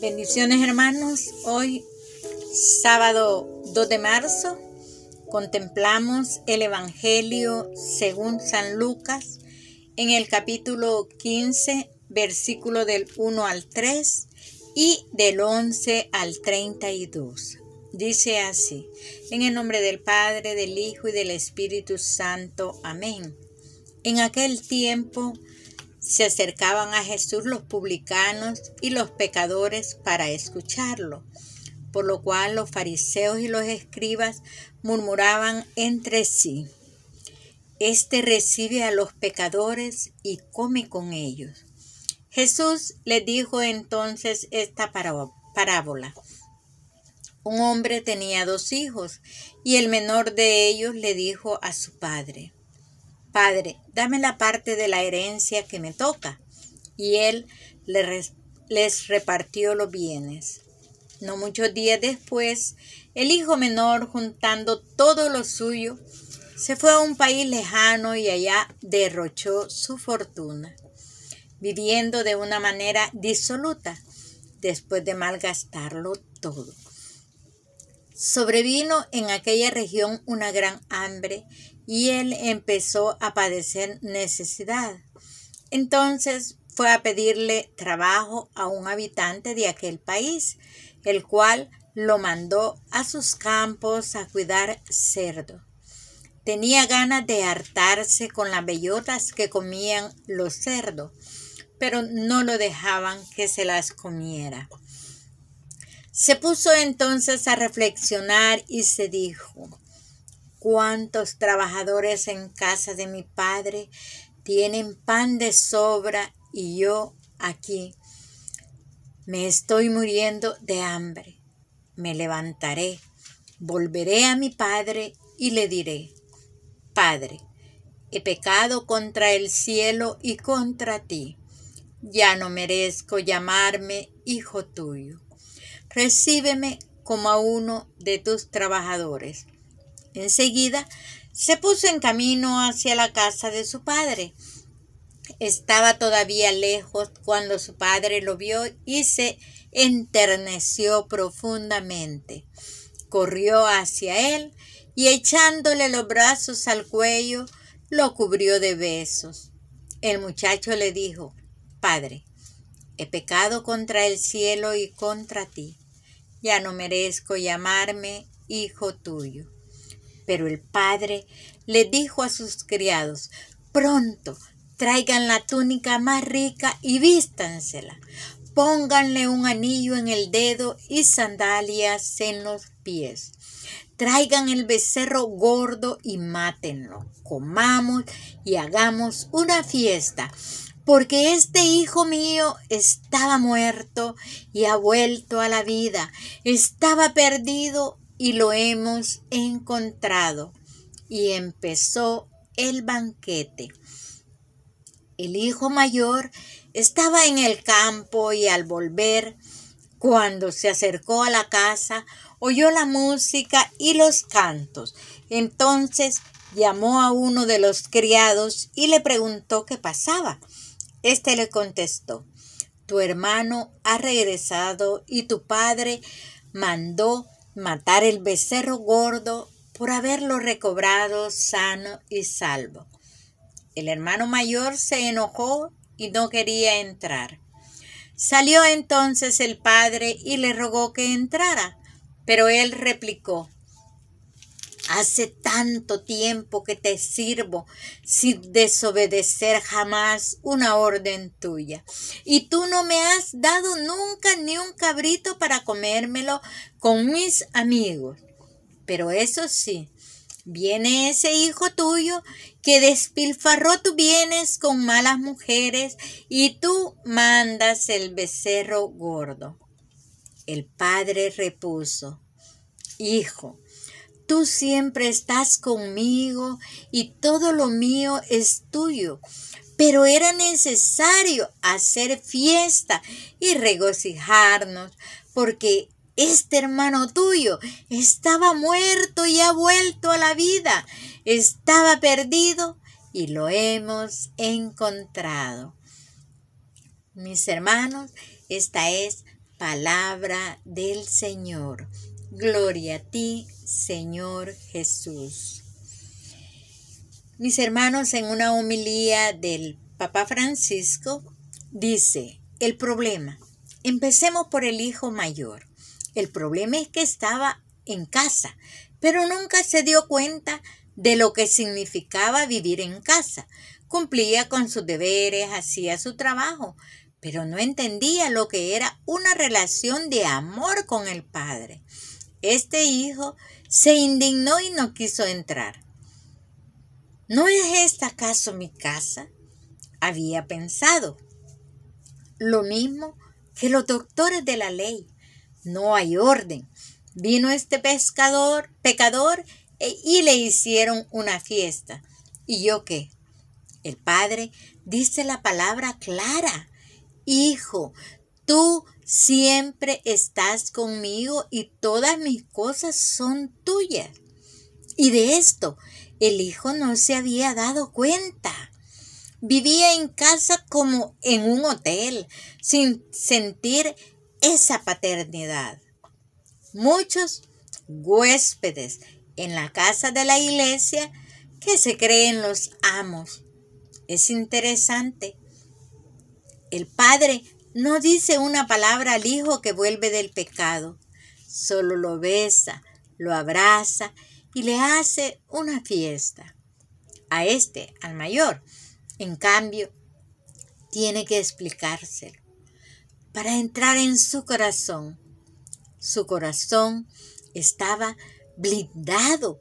Bendiciones hermanos, hoy sábado 2 de marzo contemplamos el Evangelio según San Lucas en el capítulo 15, versículo del 1 al 3 y del 11 al 32. Dice así, en el nombre del Padre, del Hijo y del Espíritu Santo. Amén. En aquel tiempo se acercaban a Jesús los publicanos y los pecadores para escucharlo, por lo cual los fariseos y los escribas murmuraban entre sí, Este recibe a los pecadores y come con ellos. Jesús le dijo entonces esta parábola. Un hombre tenía dos hijos y el menor de ellos le dijo a su padre, Padre, dame la parte de la herencia que me toca. Y él les repartió los bienes. No muchos días después, el hijo menor, juntando todo lo suyo, se fue a un país lejano y allá derrochó su fortuna, viviendo de una manera disoluta, después de malgastarlo todo. Sobrevino en aquella región una gran hambre y él empezó a padecer necesidad. Entonces fue a pedirle trabajo a un habitante de aquel país, el cual lo mandó a sus campos a cuidar cerdo. Tenía ganas de hartarse con las bellotas que comían los cerdos, pero no lo dejaban que se las comiera. Se puso entonces a reflexionar y se dijo, cuántos trabajadores en casa de mi padre tienen pan de sobra y yo aquí me estoy muriendo de hambre. Me levantaré, volveré a mi padre y le diré, Padre, he pecado contra el cielo y contra ti. Ya no merezco llamarme hijo tuyo. Recíbeme como a uno de tus trabajadores. Enseguida se puso en camino hacia la casa de su padre. Estaba todavía lejos cuando su padre lo vio y se enterneció profundamente. Corrió hacia él y echándole los brazos al cuello, lo cubrió de besos. El muchacho le dijo, Padre, he pecado contra el cielo y contra ti. Ya no merezco llamarme hijo tuyo. Pero el padre le dijo a sus criados, pronto traigan la túnica más rica y vístansela. Pónganle un anillo en el dedo y sandalias en los pies. Traigan el becerro gordo y mátenlo. Comamos y hagamos una fiesta, porque este hijo mío estaba muerto y ha vuelto a la vida. Estaba perdido y lo hemos encontrado. Y empezó el banquete. El hijo mayor estaba en el campo y al volver, cuando se acercó a la casa, oyó la música y los cantos. Entonces llamó a uno de los criados y le preguntó qué pasaba. Este le contestó, tu hermano ha regresado y tu padre mandó matar el becerro gordo por haberlo recobrado sano y salvo. El hermano mayor se enojó y no quería entrar. Salió entonces el padre y le rogó que entrara, pero él replicó, Hace tanto tiempo que te sirvo sin desobedecer jamás una orden tuya. Y tú no me has dado nunca ni un cabrito para comérmelo con mis amigos. Pero eso sí, viene ese hijo tuyo que despilfarró tus bienes con malas mujeres y tú mandas el becerro gordo. El padre repuso, Hijo, Tú siempre estás conmigo y todo lo mío es tuyo. Pero era necesario hacer fiesta y regocijarnos, porque este hermano tuyo estaba muerto y ha vuelto a la vida, estaba perdido y lo hemos encontrado. Mis hermanos, esta es palabra del Señor. Gloria a ti, Señor Jesús. Mis hermanos, en una homilía del Papa Francisco, dice, el problema, empecemos por el hijo mayor. El problema es que estaba en casa, pero nunca se dio cuenta de lo que significaba vivir en casa. Cumplía con sus deberes, hacía su trabajo, pero no entendía lo que era una relación de amor con el Padre. Este hijo se indignó y no quiso entrar. ¿No es esta acaso mi casa? Había pensado. Lo mismo que los doctores de la ley. No hay orden. Vino este pescador, pecador, e, y le hicieron una fiesta. ¿Y yo qué? El padre dice la palabra clara. Hijo, tú Siempre estás conmigo y todas mis cosas son tuyas. Y de esto el hijo no se había dado cuenta. Vivía en casa como en un hotel, sin sentir esa paternidad. Muchos huéspedes en la casa de la iglesia que se creen los amos. Es interesante. El padre no dice una palabra al hijo que vuelve del pecado, solo lo besa, lo abraza y le hace una fiesta. A este, al mayor, en cambio, tiene que explicárselo para entrar en su corazón. Su corazón estaba blindado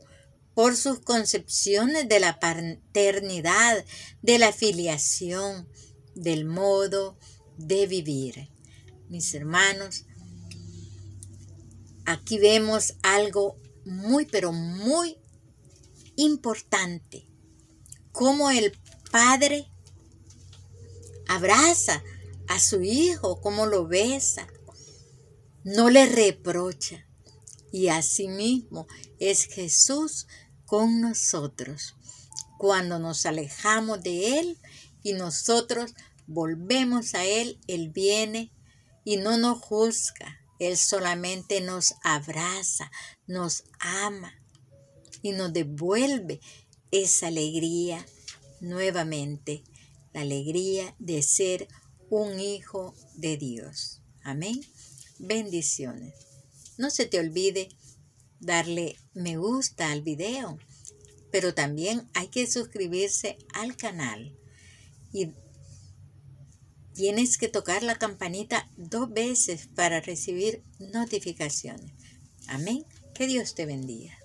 por sus concepciones de la paternidad, de la filiación, del modo de vivir. Mis hermanos, aquí vemos algo muy, pero muy importante. Cómo el Padre abraza a su hijo, cómo lo besa, no le reprocha. Y asimismo es Jesús con nosotros. Cuando nos alejamos de Él y nosotros volvemos a Él, Él viene y no nos juzga, Él solamente nos abraza, nos ama y nos devuelve esa alegría nuevamente, la alegría de ser un hijo de Dios. Amén. Bendiciones. No se te olvide darle me gusta al video, pero también hay que suscribirse al canal y Tienes que tocar la campanita dos veces para recibir notificaciones. Amén. Que Dios te bendiga.